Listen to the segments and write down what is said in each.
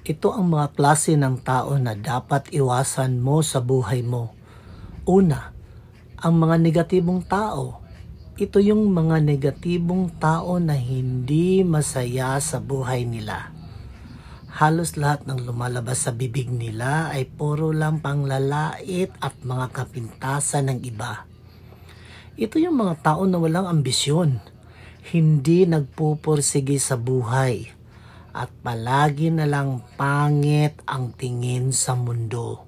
Ito ang mga klase ng tao na dapat iwasan mo sa buhay mo. Una, ang mga negatibong tao. Ito yung mga negatibong tao na hindi masaya sa buhay nila. Halos lahat ng lumalabas sa bibig nila ay puro lang panglalait at mga kapintasan ng iba. Ito yung mga tao na walang ambisyon, hindi nagpupursige sa buhay at palagi na lang pangit ang tingin sa mundo.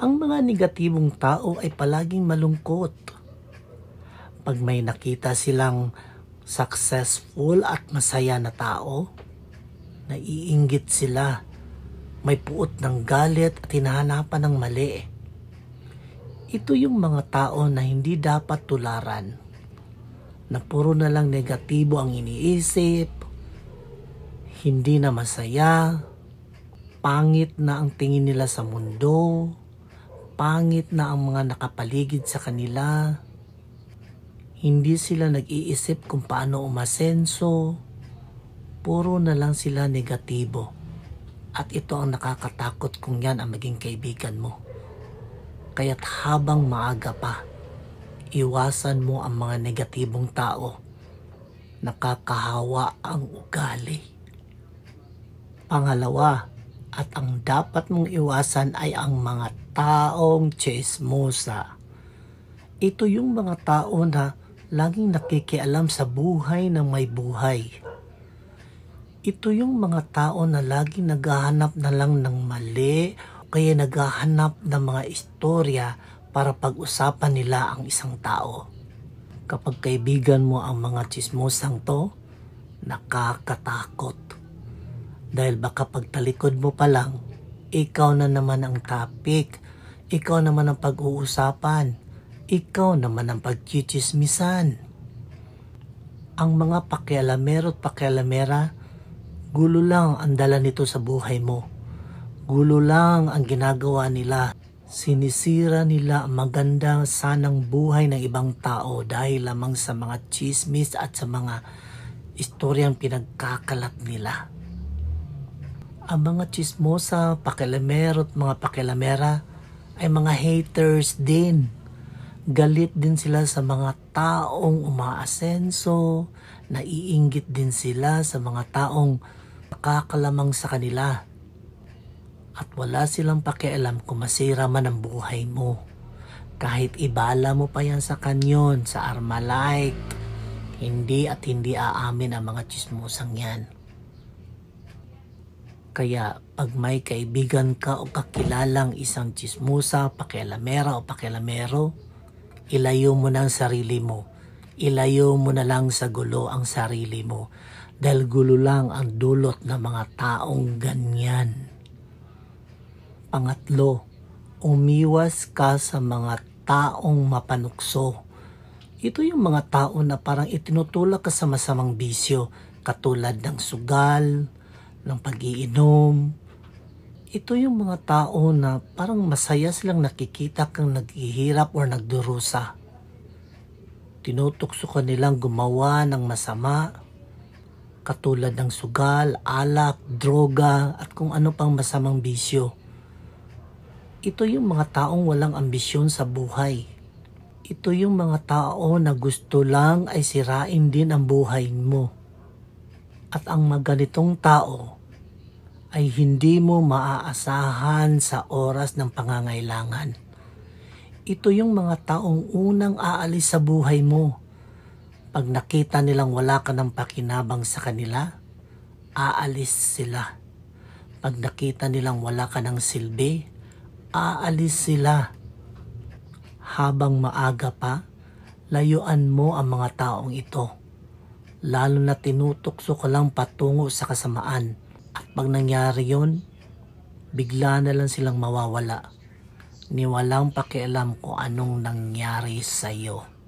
Ang mga negatibong tao ay palaging malungkot. Pag may nakita silang successful at masaya na tao, naiinggit sila. May puot ng galit at hinahanapan ng mali. Ito yung mga tao na hindi dapat tularan. Na puro na lang negatibo ang iniisip, hindi na masaya, pangit na ang tingin nila sa mundo, pangit na ang mga nakapaligid sa kanila, hindi sila nag-iisip kung paano umasenso, puro na lang sila negatibo. At ito ang nakakatakot kung yan ang maging kaibigan mo. Kaya't habang maaga pa, iwasan mo ang mga negatibong tao nakakahawa ang ugali. Pangalawa, at ang dapat mong iwasan ay ang mga taong chismosa. Ito yung mga tao na laging nakikialam sa buhay ng may buhay. Ito yung mga tao na laging naghahanap na lang ng mali kaya naghahanap ng mga istorya para pag-usapan nila ang isang tao. Kapag kaibigan mo ang mga chismosang to, nakakatakot. Dahil baka pagtalikod mo pa lang, ikaw na naman ang topic. Ikaw naman ang pag-uusapan. Ikaw naman ang pagchichismisan. Ang mga pakialamero at pakialamera, gulo lang ang dala nito sa buhay mo. Gulo lang ang ginagawa nila. Sinisira nila ang maganda sanang buhay ng ibang tao dahil lamang sa mga chismis at sa mga istoryang pinagkakalat nila ang mga chismosa, pakilamero at mga pakilamera ay mga haters din. Galit din sila sa mga taong umaasenso, naiinggit din sila sa mga taong nakakalamang sa kanila. At wala silang pakialam kung masira man ang buhay mo. Kahit ibala mo pa yan sa kanyon, sa armalite, hindi at hindi aamin ang mga chismosang yan. Kaya pag may kaibigan ka o kakilalang isang chismosa, pakialamera o pakialamero, ilayo mo na ang sarili mo. Ilayo mo na lang sa gulo ang sarili mo. Dahil gulo lang ang dulot ng mga taong ganyan. Pangatlo, umiwas ka sa mga taong mapanukso. Ito yung mga tao na parang itinutulak ka sa masamang bisyo, katulad ng sugal, ng pagiinom. Ito yung mga tao na parang masaya silang nakikita kang naghihirap or nagdurusa. Tinutukso ka nilang gumawa ng masama, katulad ng sugal, alak, droga at kung ano pang masamang bisyo. Ito yung mga taong walang ambisyon sa buhay. Ito yung mga tao na gusto lang ay sirain din ang buhay mo at ang maganitong tao ay hindi mo maaasahan sa oras ng pangangailangan. Ito yung mga taong unang aalis sa buhay mo. Pag nakita nilang wala ka ng pakinabang sa kanila, aalis sila. Pag nakita nilang wala ka ng silbi, aalis sila. Habang maaga pa, layuan mo ang mga taong ito lalo na tinutokso ka lang patungo sa kasamaan. At pag nangyari yon, bigla na lang silang mawawala. Ni walang pakialam kung anong nangyari sa'yo.